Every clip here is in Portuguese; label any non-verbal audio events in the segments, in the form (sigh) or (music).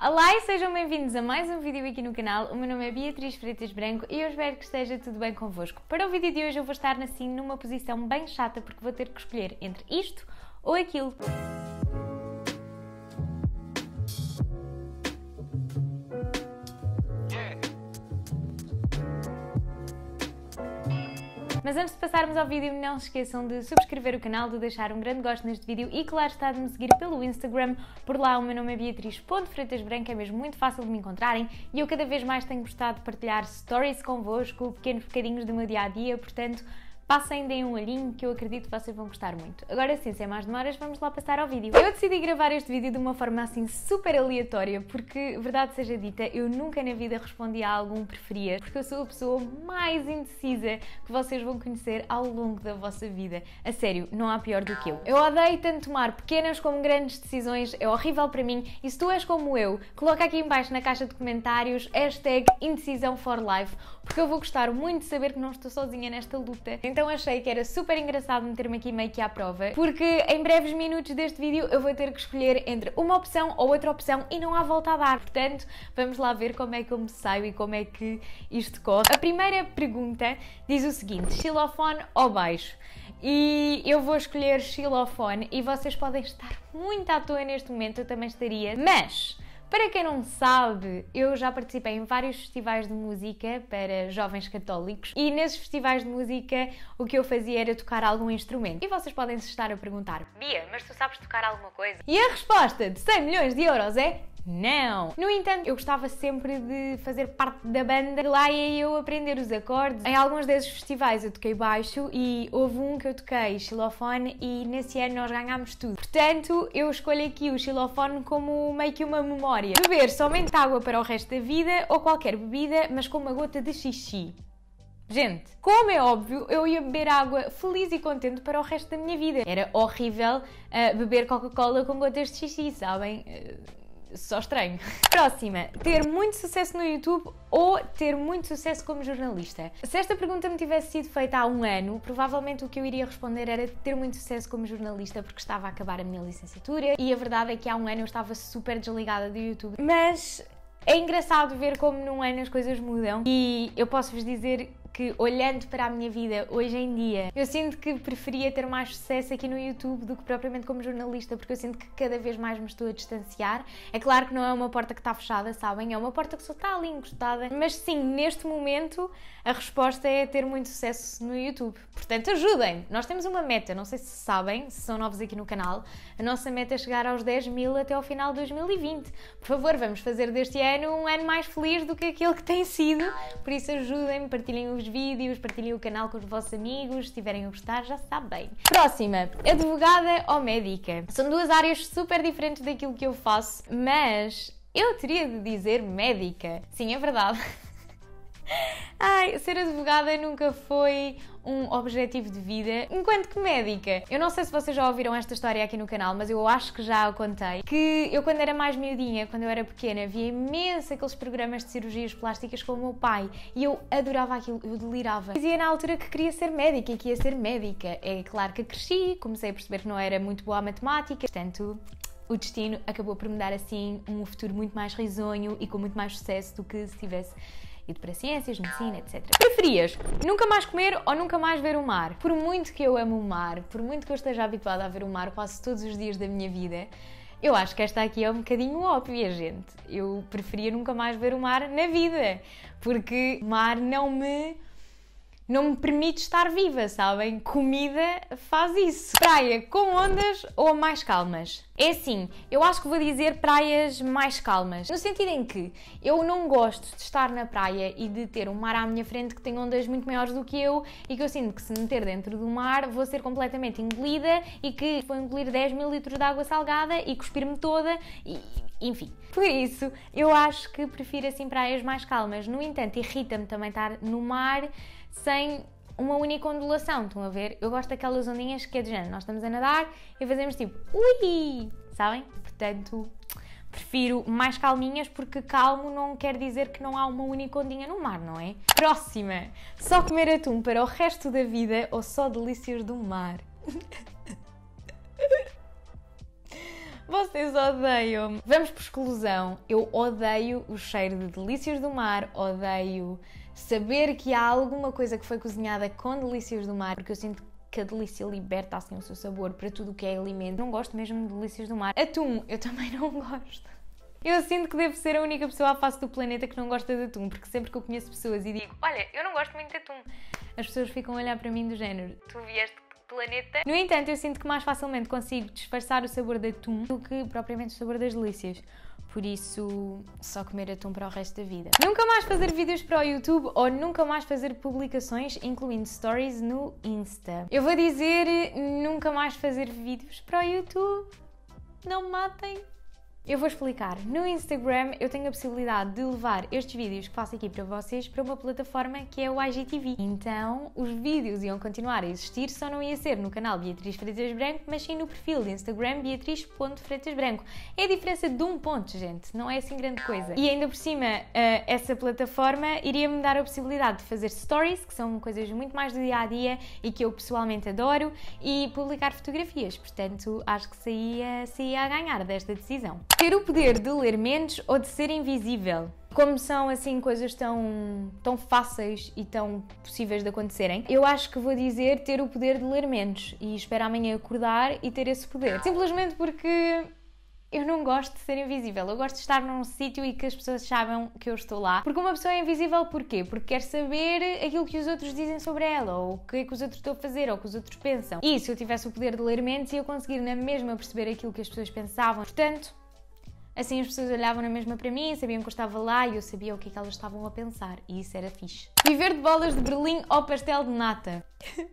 Olá e sejam bem-vindos a mais um vídeo aqui no canal. O meu nome é Beatriz Freitas Branco e eu espero que esteja tudo bem convosco. Para o vídeo de hoje eu vou estar assim numa posição bem chata porque vou ter que escolher entre isto ou aquilo. Mas antes de passarmos ao vídeo, não se esqueçam de subscrever o canal, de deixar um grande gosto neste vídeo e, claro está, de me seguir pelo Instagram. Por lá o meu nome é Beatriz.freitasbranca, é mesmo muito fácil de me encontrarem e eu cada vez mais tenho gostado de partilhar stories convosco, pequenos bocadinhos do meu dia-a-dia, -dia, portanto Passem, deem um olhinho que eu acredito que vocês vão gostar muito. Agora sim, sem mais demoras, vamos lá passar ao vídeo. Eu decidi gravar este vídeo de uma forma assim super aleatória, porque, verdade seja dita, eu nunca na vida respondi a algum preferia, porque eu sou a pessoa mais indecisa que vocês vão conhecer ao longo da vossa vida. A sério, não há pior do que eu. Eu odeio tanto tomar pequenas como grandes decisões, é horrível para mim, e se tu és como eu, coloca aqui embaixo na caixa de comentários hashtag indecisão for life, porque eu vou gostar muito de saber que não estou sozinha nesta luta. Então, então achei que era super engraçado meter-me aqui meio que à prova, porque em breves minutos deste vídeo eu vou ter que escolher entre uma opção ou outra opção e não há volta a dar. Portanto, vamos lá ver como é que eu me saio e como é que isto corre. A primeira pergunta diz o seguinte: xilofone ou baixo? E eu vou escolher xilofone e vocês podem estar muito à toa neste momento, eu também estaria, mas para quem não sabe, eu já participei em vários festivais de música para jovens católicos e nesses festivais de música o que eu fazia era tocar algum instrumento. E vocês podem se estar a perguntar: Bia, mas tu sabes tocar alguma coisa? E a resposta de 100 milhões de euros é não! No entanto, eu gostava sempre de fazer parte da banda, lá ia eu aprender os acordes. Em alguns desses festivais eu toquei baixo e houve um que eu toquei xilofone e nesse ano nós ganhámos tudo. Portanto, eu escolho aqui o xilofone como meio que uma memória. Beber somente água para o resto da vida ou qualquer bebida, mas com uma gota de xixi. Gente, como é óbvio, eu ia beber água feliz e contente para o resto da minha vida. Era horrível uh, beber Coca-Cola com gotas de xixi, sabem? Uh, só estranho. (laughs) Próxima, ter muito sucesso no YouTube ou ter muito sucesso como jornalista? Se esta pergunta me tivesse sido feita há um ano, provavelmente o que eu iria responder era ter muito sucesso como jornalista, porque estava a acabar a minha licenciatura e a verdade é que há um ano eu estava super desligada do YouTube. Mas é engraçado ver como num ano as coisas mudam e eu posso vos dizer que olhando para a minha vida hoje em dia, eu sinto que preferia ter mais sucesso aqui no YouTube do que propriamente como jornalista, porque eu sinto que cada vez mais me estou a distanciar. É claro que não é uma porta que está fechada, sabem? É uma porta que só está ali encostada. Mas sim, neste momento a resposta é ter muito sucesso no YouTube. Portanto, ajudem Nós temos uma meta, não sei se sabem, se são novos aqui no canal, a nossa meta é chegar aos 10 mil até ao final de 2020. Por favor, vamos fazer deste ano um ano mais feliz do que aquele que tem sido. Por isso, ajudem-me, partilhem o os vídeos, partilhem o canal com os vossos amigos, se tiverem a gostar, já sabem. Próxima, advogada ou médica? São duas áreas super diferentes daquilo que eu faço, mas eu teria de dizer médica. Sim, é verdade. (laughs) Ai, ser advogada nunca foi um objetivo de vida, enquanto que médica. Eu não sei se vocês já ouviram esta história aqui no canal, mas eu acho que já a contei. Que eu, quando era mais miudinha, quando eu era pequena, via imenso aqueles programas de cirurgias plásticas com o meu pai e eu adorava aquilo, eu delirava. Dizia na altura que queria ser médica e que ia ser médica. É claro que cresci, comecei a perceber que não era muito boa a matemática, portanto, o destino acabou por me dar assim um futuro muito mais risonho e com muito mais sucesso do que se tivesse para ciências, medicina, etc. Preferias nunca mais comer ou nunca mais ver o mar? Por muito que eu amo o mar, por muito que eu esteja habituada a ver o mar quase todos os dias da minha vida, eu acho que esta aqui é um bocadinho óbvia, gente. Eu preferia nunca mais ver o mar na vida, porque o mar não me não me permite estar viva, sabem? Comida faz isso. Praia com ondas ou mais calmas? É assim, eu acho que vou dizer praias mais calmas, no sentido em que eu não gosto de estar na praia e de ter um mar à minha frente que tem ondas muito maiores do que eu e que eu sinto que se meter dentro do mar vou ser completamente engolida e que vou engolir 10 mil litros de água salgada e cuspir-me toda e enfim. Por isso, eu acho que prefiro assim praias mais calmas. No entanto, irrita-me também estar no mar sem uma única ondulação, estão a ver? Eu gosto daquelas ondinhas que é de género, nós estamos a nadar e fazemos tipo ui, sabem? Portanto, prefiro mais calminhas porque calmo não quer dizer que não há uma única ondinha no mar, não é? Próxima! Só comer atum para o resto da vida ou só delícias do mar? (laughs) Vocês odeiam-me. Vamos por exclusão. Eu odeio o cheiro de delícias do mar, odeio saber que há alguma coisa que foi cozinhada com delícias do mar, porque eu sinto que a delícia liberta assim o seu sabor para tudo o que é alimento. Não gosto mesmo de delícias do mar. Atum, eu (laughs) também não gosto. Eu sinto que devo ser a única pessoa à face do planeta que não gosta de atum, porque sempre que eu conheço pessoas e digo, olha, eu não gosto muito de atum, as pessoas ficam a olhar para mim do género, tu vieste planeta. No entanto, eu sinto que mais facilmente consigo disfarçar o sabor de atum do que propriamente o sabor das delícias. Por isso, só comer atum para o resto da vida. Nunca mais fazer vídeos para o YouTube ou nunca mais fazer publicações, incluindo stories no Insta. Eu vou dizer nunca mais fazer vídeos para o YouTube. Não me matem. Eu vou explicar. No Instagram eu tenho a possibilidade de levar estes vídeos que faço aqui para vocês para uma plataforma que é o IGTV. Então os vídeos iam continuar a existir, só não ia ser no canal Beatriz Freitas Branco, mas sim no perfil de Instagram Beatriz.freitasbranco. É a diferença de um ponto, gente, não é assim grande coisa. E ainda por cima, eh, essa plataforma iria-me dar a possibilidade de fazer stories, que são coisas muito mais do dia a dia e que eu pessoalmente adoro, e publicar fotografias. Portanto, acho que saía, saía a ganhar desta decisão. Ter o poder de ler mentes ou de ser invisível. Como são assim coisas tão, tão fáceis e tão possíveis de acontecerem, eu acho que vou dizer ter o poder de ler mentes e espero amanhã acordar e ter esse poder. Simplesmente porque eu não gosto de ser invisível, eu gosto de estar num sítio e que as pessoas saibam que eu estou lá. Porque uma pessoa é invisível porquê? Porque quer saber aquilo que os outros dizem sobre ela, ou o que é que os outros estão a fazer, ou o que os outros pensam. E se eu tivesse o poder de ler mentes, ia conseguir na mesma perceber aquilo que as pessoas pensavam. Portanto, Assim as pessoas olhavam na mesma para mim, sabiam que eu estava lá e eu sabia o que, é que elas estavam a pensar. E isso era fixe. Viver de bolas de berlim ou pastel de nata. (laughs)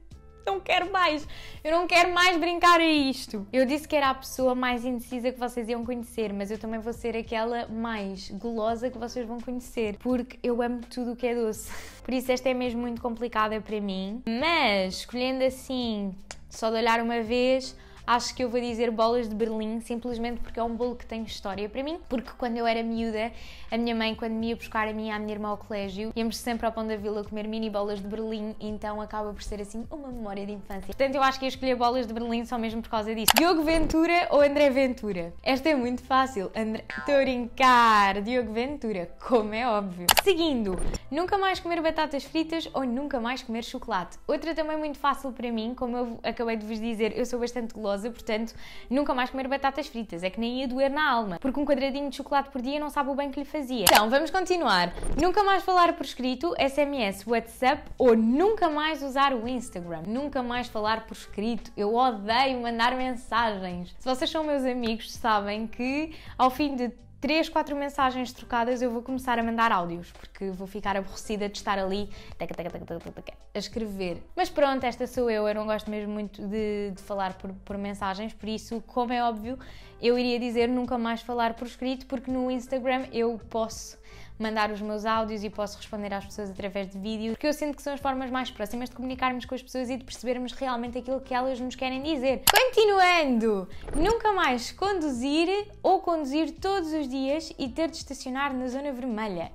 não quero mais, eu não quero mais brincar a isto. Eu disse que era a pessoa mais indecisa que vocês iam conhecer, mas eu também vou ser aquela mais gulosa que vocês vão conhecer, porque eu amo tudo o que é doce. (laughs) Por isso esta é mesmo muito complicada para mim, mas escolhendo assim, só de olhar uma vez, acho que eu vou dizer bolas de Berlim simplesmente porque é um bolo que tem história para mim. Porque quando eu era miúda, a minha mãe, quando me ia buscar a mim e à minha irmã ao colégio, íamos sempre ao Pão da Vila comer mini bolas de Berlim, então acaba por ser assim uma memória de infância. Portanto, eu acho que ia escolher bolas de Berlim só mesmo por causa disso. Diogo Ventura ou André Ventura? Esta é muito fácil. André. Estou a brincar. Diogo Ventura, como é óbvio. Seguindo, nunca mais comer batatas fritas ou nunca mais comer chocolate. Outra também muito fácil para mim, como eu acabei de vos dizer, eu sou bastante gulosa glicose, portanto, nunca mais comer batatas fritas, é que nem ia doer na alma, porque um quadradinho de chocolate por dia não sabe o bem que lhe fazia. Então, vamos continuar. Nunca mais falar por escrito, SMS, WhatsApp ou nunca mais usar o Instagram. Nunca mais falar por escrito. Eu odeio mandar mensagens. Se vocês são meus amigos, sabem que ao fim de 3, 4 mensagens trocadas, eu vou começar a mandar áudios, porque vou ficar aborrecida de estar ali taca, taca, taca, a escrever. Mas pronto, esta sou eu, eu não gosto mesmo muito de, de falar por, por, mensagens, por isso, como é óbvio, eu iria dizer nunca mais falar por escrito, porque no Instagram eu posso mandar os meus áudios e posso responder às pessoas através de vídeo, porque eu sinto que são as formas mais próximas de comunicarmos com as pessoas e de percebermos realmente aquilo que elas nos querem dizer. Continuando! Nunca mais conduzir ou conduzir todos os dias e ter de estacionar na zona vermelha.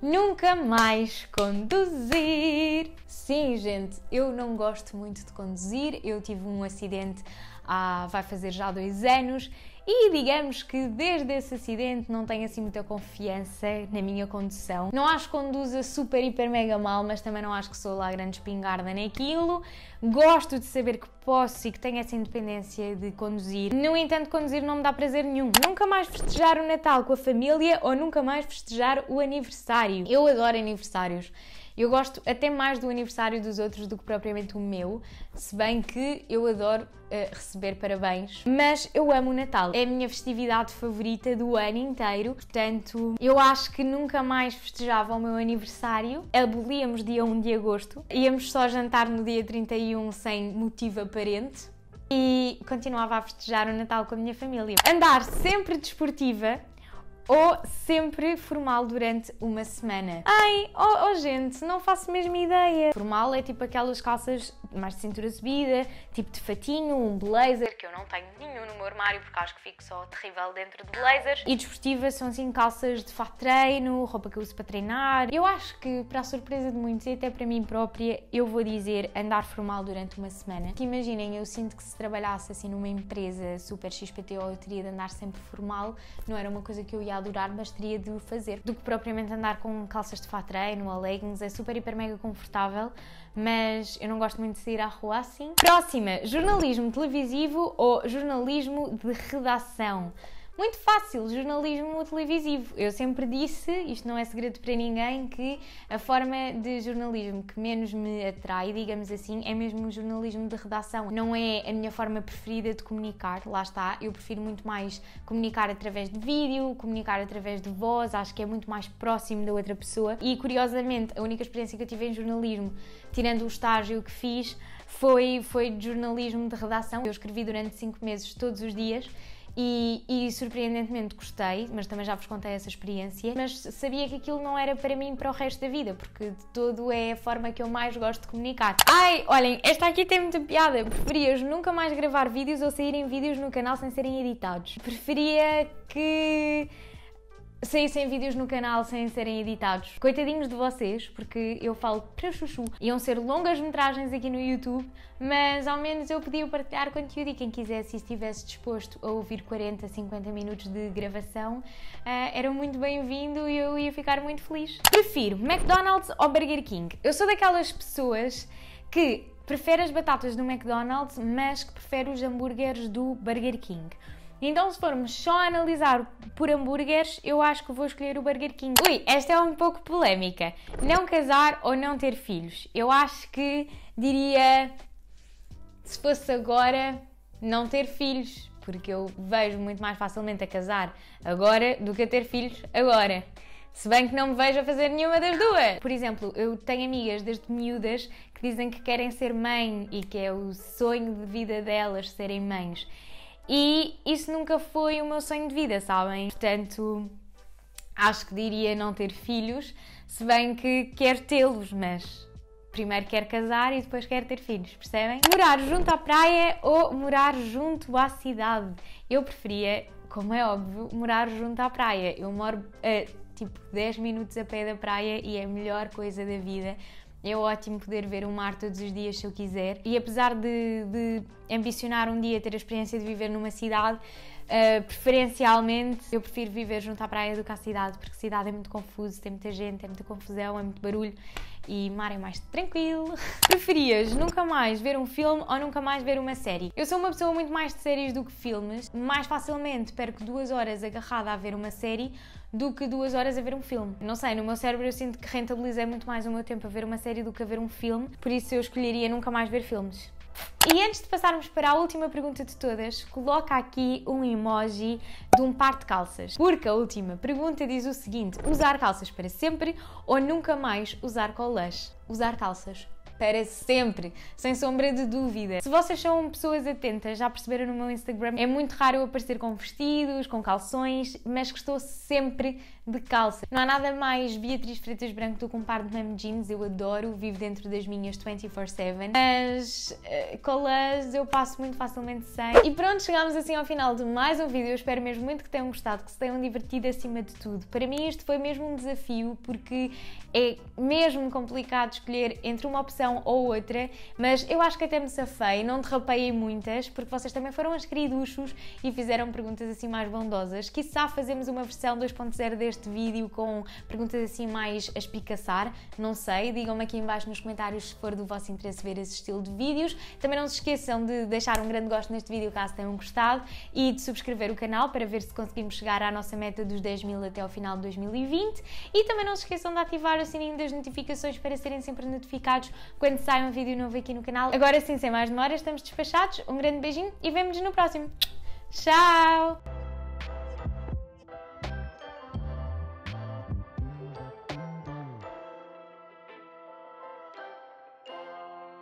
Nunca mais conduzir! Sim, gente, eu não gosto muito de conduzir. Eu tive um acidente há, vai fazer já dois anos e digamos que desde esse acidente não tenho assim muita confiança na minha condução. Não acho que conduza super, hiper, mega mal, mas também não acho que sou lá grande espingarda naquilo. Gosto de saber que posso e que tenho essa independência de conduzir. No entanto, conduzir não me dá prazer nenhum. Nunca mais festejar o Natal com a família ou nunca mais festejar o aniversário. Eu adoro aniversários. Eu gosto até mais do aniversário dos outros do que propriamente o meu, se bem que eu adoro uh, receber parabéns, mas eu amo o Natal. É a minha festividade favorita do ano inteiro, portanto, eu acho que nunca mais festejava o meu aniversário. Abolíamos dia 1 de agosto, íamos só jantar no dia 31 sem motivo aparente e continuava a festejar o Natal com a minha família. Andar sempre desportiva ou sempre formal durante uma semana. Ai, oh, oh gente, não faço mesmo ideia. Formal é tipo aquelas calças mais de cintura subida, tipo de fatinho, um blazer, que eu não tenho nenhum no meu armário porque acho que fico só terrível dentro de blazers. E desportivas são assim calças de fato treino, roupa que eu uso para treinar. Eu acho que, para a surpresa de muitos e até para mim própria, eu vou dizer andar formal durante uma semana. Que imaginem, eu sinto que se trabalhasse assim numa empresa super XPTO, eu teria de andar sempre formal, não era uma coisa que eu ia adorar, mas teria de o fazer. Do que propriamente andar com calças de fato treino ou leggings, é super, hiper, mega confortável mas eu não gosto muito de sair à rua assim. Próxima, jornalismo televisivo ou jornalismo de redação? Muito fácil, jornalismo televisivo. Eu sempre disse, isto não é segredo para ninguém, que a forma de jornalismo que menos me atrai, digamos assim, é mesmo o jornalismo de redação. Não é a minha forma preferida de comunicar, lá está. Eu prefiro muito mais comunicar através de vídeo, comunicar através de voz, acho que é muito mais próximo da outra pessoa. E curiosamente, a única experiência que eu tive em jornalismo, tirando o estágio que fiz, foi, foi de jornalismo de redação. Eu escrevi durante cinco meses todos os dias e, e, surpreendentemente gostei, mas também já vos contei essa experiência. Mas sabia que aquilo não era para mim para o resto da vida, porque de todo é a forma que eu mais gosto de comunicar. Ai, olhem, esta aqui tem muita piada. Preferias nunca mais gravar vídeos ou saírem vídeos no canal sem serem editados? Preferia que sem vídeos no canal sem serem editados. Coitadinhos de vocês, porque eu falo para chuchu. Iam ser longas metragens aqui no YouTube, mas ao menos eu podia partilhar conteúdo e quem quisesse e estivesse disposto a ouvir 40, 50 minutos de gravação uh, era muito bem-vindo e eu ia ficar muito feliz. Prefiro McDonald's ou Burger King? Eu sou daquelas pessoas que prefere as batatas do McDonald's, mas que prefere os hambúrgueres do Burger King. Então, se formos só analisar por hambúrgueres, eu acho que vou escolher o Burger King. Ui, esta é um pouco polémica. Não casar ou não ter filhos. Eu acho que diria, se fosse agora, não ter filhos, porque eu vejo muito mais facilmente a casar agora do que a ter filhos agora. Se bem que não me vejo a fazer nenhuma das duas. Por exemplo, eu tenho amigas desde miúdas que dizem que querem ser mãe e que é o sonho de vida delas serem mães. E isso nunca foi o meu sonho de vida, sabem? Portanto, acho que diria não ter filhos, se bem que quero tê-los, mas primeiro quero casar e depois quero ter filhos, percebem? Morar junto à praia ou morar junto à cidade? Eu preferia, como é óbvio, morar junto à praia. Eu moro a tipo 10 minutos a pé da praia e é a melhor coisa da vida é ótimo poder ver o mar todos os dias se eu quiser. E apesar de, de ambicionar um dia ter a experiência de viver numa cidade, uh, preferencialmente eu prefiro viver junto à praia do que à cidade, porque a cidade é muito confusa, tem muita gente, é muita confusão, é muito barulho e mar é mais tranquilo. (laughs) Preferias nunca mais ver um filme ou nunca mais ver uma série? Eu sou uma pessoa muito mais de séries do que filmes. Mais facilmente perco duas horas agarrada a ver uma série do que duas horas a ver um filme. Não sei, no meu cérebro eu sinto que rentabilizei muito mais o meu tempo a ver uma série do que a ver um filme, por isso eu escolheria nunca mais ver filmes. E antes de passarmos para a última pergunta de todas, coloca aqui um emoji de um par de calças. Porque a última pergunta diz o seguinte: usar calças para sempre ou nunca mais usar colas? Usar calças para sempre, sem sombra de dúvida. Se vocês são pessoas atentas, já perceberam no meu Instagram, é muito raro eu aparecer com vestidos, com calções, mas que estou sempre de calça. Não há nada mais Beatriz Freitas Branco do que um par de mami jeans, eu adoro, vivo dentro das minhas 24-7. Mas eh, colas eu passo muito facilmente sem. E pronto, chegámos assim ao final de mais um vídeo. Eu espero mesmo muito que tenham gostado, que se tenham divertido acima de tudo. Para mim este foi mesmo um desafio, porque é mesmo complicado escolher entre uma opção ou outra, mas eu acho que até me safei, não derrapei em muitas, porque vocês também foram as queriduchos e fizeram perguntas assim mais bondosas. Quizá fazemos uma versão 2.0 deste este vídeo com perguntas assim mais a espicaçar, não sei, digam-me aqui embaixo nos comentários se for do vosso interesse ver esse estilo de vídeos. Também não se esqueçam de deixar um grande gosto neste vídeo caso tenham gostado e de subscrever o canal para ver se conseguimos chegar à nossa meta dos 10 mil até ao final de 2020 e também não se esqueçam de ativar o sininho das notificações para serem sempre notificados quando sai um vídeo novo aqui no canal. Agora sim, sem mais demora, estamos despachados. Um grande beijinho e vemo-nos no próximo. Tchau!